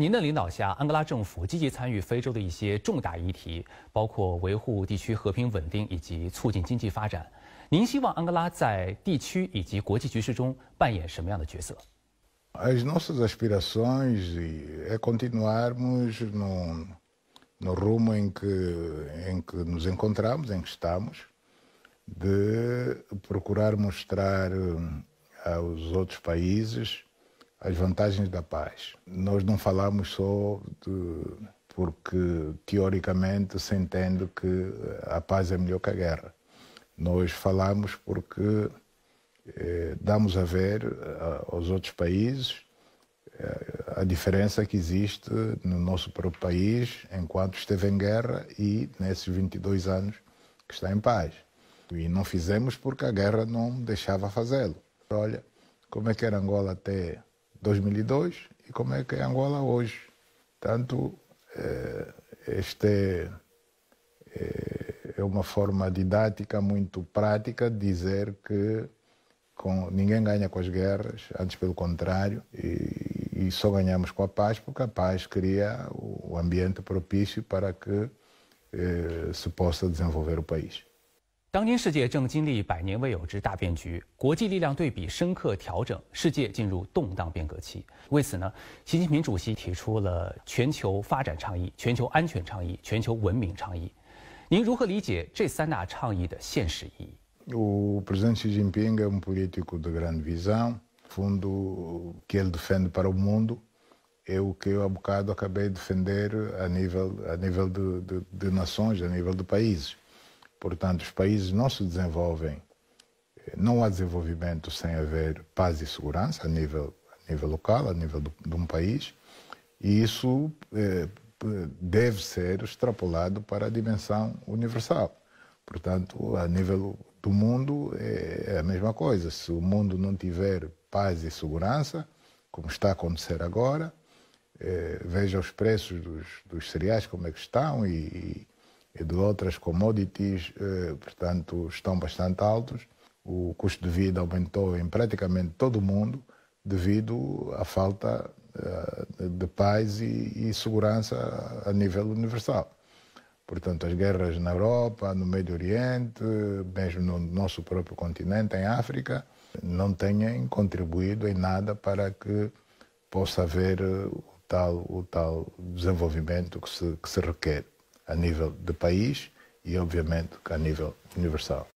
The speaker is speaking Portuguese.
您的领导下，安哥拉政府积极参与非洲的一些重大议题，包括维护地区和平稳定以及促进经济发展。您希望安哥拉在地区以及国际局势中扮演什么样的角色？As nossas aspirações é continuarmos no no rumo em que em que nos encontramos, em que estamos, de procurar mostrar aos outros países. as vantagens da paz. Nós não falamos só de, porque, teoricamente, se entende que a paz é melhor que a guerra. Nós falamos porque eh, damos a ver eh, aos outros países eh, a diferença que existe no nosso próprio país enquanto esteve em guerra e nesses 22 anos que está em paz. E não fizemos porque a guerra não deixava fazê-lo. Olha como é que era Angola até 2002 e como é que é Angola hoje. Tanto eh, este eh, é uma forma didática muito prática de dizer que com, ninguém ganha com as guerras, antes pelo contrário, e, e, só ganhamos com a paz porque a paz cria o ambiente propício para que eh, se possa desenvolver o país. 当今世界正经历百年未有之大变局，国际力量对比深刻调整，世界进入动荡变革期。为此呢，习近平主席提出了全球发展倡议、全球安全倡议、全球文明倡议。您如何理解这三大倡议的现实意义？O presidente Xi Jinping é um político de grande visão, fundo que ele defende para o mundo é o que eu abocado acabei defender a nível a nível de de nações, a nível do países. Portanto, os países não se desenvolvem, eh, não há desenvolvimento sem haver paz e segurança a nível, a nível local, a nível do, de um país, e isso eh, deve ser extrapolado para a dimensão universal. Portanto, a nível do mundo eh, é a mesma coisa. Se o mundo não tiver paz e segurança, como está a acontecer agora, veja os preços dos, dos, cereais como é que estão e, e de outras commodities, eh, portanto, estão bastante altos. O custo de vida aumentou em praticamente todo o mundo devido à falta eh, de paz e, segurança a nível universal. Portanto, as guerras na Europa, no Médio Oriente, mesmo no nosso próprio continente, em África, não têm contribuído em nada para que possa haver eh, o tal, o tal desenvolvimento que se, que se requer a nível de país e, obviamente, a nível universal.